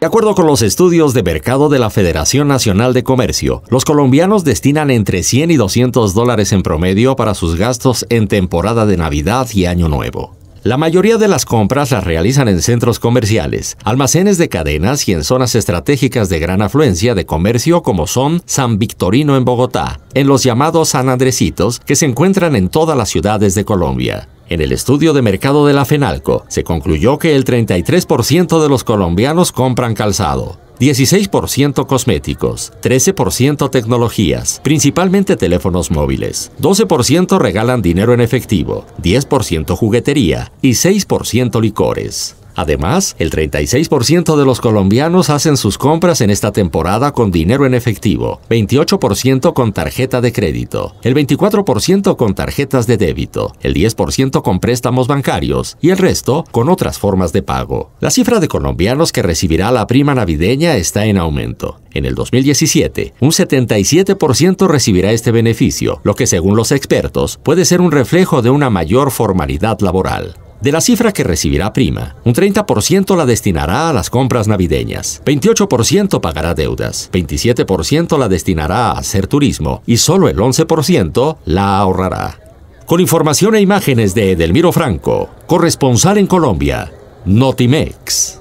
De acuerdo con los estudios de mercado de la Federación Nacional de Comercio, los colombianos destinan entre 100 y 200 dólares en promedio para sus gastos en temporada de Navidad y Año Nuevo. La mayoría de las compras las realizan en centros comerciales, almacenes de cadenas y en zonas estratégicas de gran afluencia de comercio como son San Victorino en Bogotá, en los llamados San Andresitos que se encuentran en todas las ciudades de Colombia. En el estudio de mercado de la FENALCO se concluyó que el 33% de los colombianos compran calzado. 16% cosméticos, 13% tecnologías, principalmente teléfonos móviles, 12% regalan dinero en efectivo, 10% juguetería y 6% licores. Además, el 36% de los colombianos hacen sus compras en esta temporada con dinero en efectivo, 28% con tarjeta de crédito, el 24% con tarjetas de débito, el 10% con préstamos bancarios y el resto con otras formas de pago. La cifra de colombianos que recibirá la prima navideña está en aumento. En el 2017, un 77% recibirá este beneficio, lo que según los expertos puede ser un reflejo de una mayor formalidad laboral. De la cifra que recibirá prima, un 30% la destinará a las compras navideñas, 28% pagará deudas, 27% la destinará a hacer turismo y solo el 11% la ahorrará. Con información e imágenes de Edelmiro Franco, corresponsal en Colombia, Notimex.